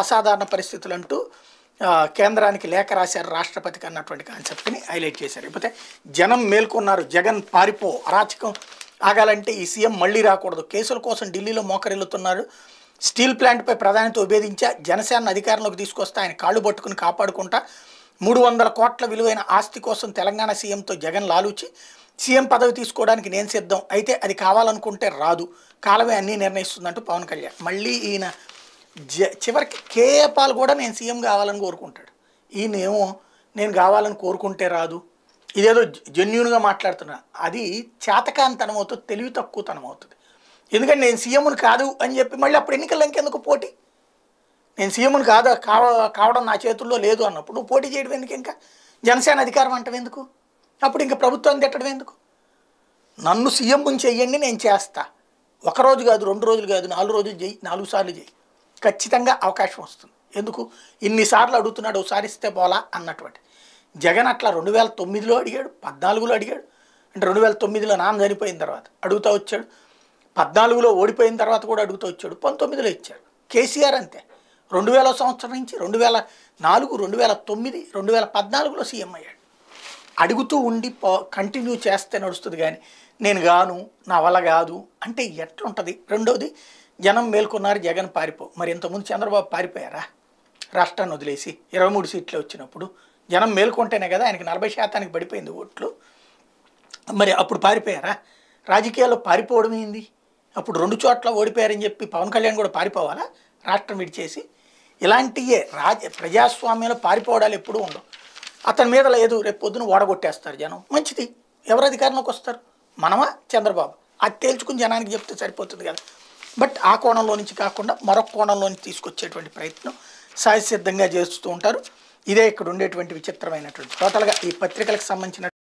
అసాధారణ పరిస్థితులు అంటూ కేంద్రానికి లేఖ రాశారు రాష్ట్రపతికి అన్నటువంటి కాన్సెప్ట్ని హైలైట్ చేశారు లేకపోతే జనం మేల్కొన్నారు జగన్ పారిపో అరాచకం ఆగాలంటే ఈ సీఎం మళ్ళీ రాకూడదు కేసుల కోసం ఢిల్లీలో మోకరిల్లుతున్నారు స్టీల్ ప్లాంట్పై ప్రధానితో ఉపేదించా జనసేన అధికారంలోకి తీసుకొస్తే ఆయన కాళ్ళు పట్టుకుని కాపాడుకుంటా మూడు వందల కోట్ల విలువైన ఆస్తి కోసం తెలంగాణ సీఎంతో జగన్ లాలూచి సీఎం పదవి తీసుకోవడానికి నేను సిద్ధం అయితే అది కావాలనుకుంటే రాదు కాలమే అన్నీ నిర్ణయిస్తుందంటూ పవన్ కళ్యాణ్ మళ్ళీ ఈయన చివరికి కేఏ పాల్ కూడా నేను సీఎం కావాలని కోరుకుంటాడు ఈయనేమో నేను కావాలని కోరుకుంటే రాదు ఇదేదో జెన్యున్గా మాట్లాడుతున్నా అది చేతకాంతనం అవుతుంది తెలివి తక్కువతనం అవుతుంది ఎందుకంటే నేను సీఎంను కాదు అని చెప్పి మళ్ళీ అప్పుడు ఎన్నికల్లో ఇంకెందుకు పోటీ నేను సీఎంను కాదు కావ కావడం నా చేతుల్లో లేదు అన్నప్పుడు నువ్వు పోటీ చేయడం ఎందుకు ఇంకా జనసేన అధికారం అంటే ఎందుకు అప్పుడు ఇంకా ప్రభుత్వాన్ని తిట్టడం ఎందుకు నన్ను సీఎం చెయ్యండి నేను చేస్తా ఒకరోజు కాదు రెండు రోజులు కాదు నాలుగు రోజులు చేయి నాలుగు సార్లు చేయి ఖచ్చితంగా అవకాశం వస్తుంది ఎందుకు ఇన్నిసార్లు అడుగుతున్నాడు ఒకసారి ఇస్తే పోలా అన్నటువంటి జగన్ అట్లా రెండు వేల తొమ్మిదిలో అడిగాడు పద్నాలుగులో అడిగాడు అంటే రెండు వేల తొమ్మిదిలో నాన్న చనిపోయిన తర్వాత అడుగుతూ వచ్చాడు పద్నాలుగులో ఓడిపోయిన తర్వాత కూడా అడుగుతూ వచ్చాడు పంతొమ్మిదిలో ఇచ్చాడు కేసీఆర్ అంతే రెండు వేల సంవత్సరం నుంచి రెండు వేల నాలుగు రెండు వేల తొమ్మిది రెండు వేల పద్నాలుగులో సీఎం అయ్యాడు అడుగుతూ ఉండి కంటిన్యూ చేస్తే నడుస్తుంది కానీ నేను గాను నా వల్ల కాదు అంటే ఎట్లుంటుంది రెండోది జనం మేల్కొన్నారు జగన్ పారిపో మరి ఇంతకుముందు చంద్రబాబు పారిపోయారా రాష్ట్రాన్ని వదిలేసి ఇరవై మూడు సీట్లు వచ్చినప్పుడు జనం మేల్కొంటేనే కదా ఆయనకి నలభై శాతానికి పడిపోయింది ఓట్లు మరి అప్పుడు పారిపోయారా రాజకీయాల్లో పారిపోవడం ఏంది అప్పుడు రెండు చోట్ల ఓడిపోయారని చెప్పి పవన్ కళ్యాణ్ కూడా పారిపోవాలా రాష్ట్రం విడిచేసి ఇలాంటియే రాజ ప్రజాస్వామ్యంలో పారిపోవడాలు ఎప్పుడూ ఉండవు అతని మీద లేదు రేపు పొద్దున ఓడగొట్టేస్తారు జనం మంచిది ఎవరు అధికారంలోకి వస్తారు మనమా చంద్రబాబు అది తేల్చుకుని జనానికి చెప్తే సరిపోతుంది కదా బట్ ఆ కోణంలో నుంచి కాకుండా మరొక కోణంలో నుంచి తీసుకొచ్చేటువంటి ప్రయత్నం సాయసిద్ధంగా చేస్తూ ఉంటారు ఇదే ఇక్కడ ఉండేటువంటి విచిత్రమైనటువంటి టోటల్గా ఈ పత్రికలకు సంబంధించిన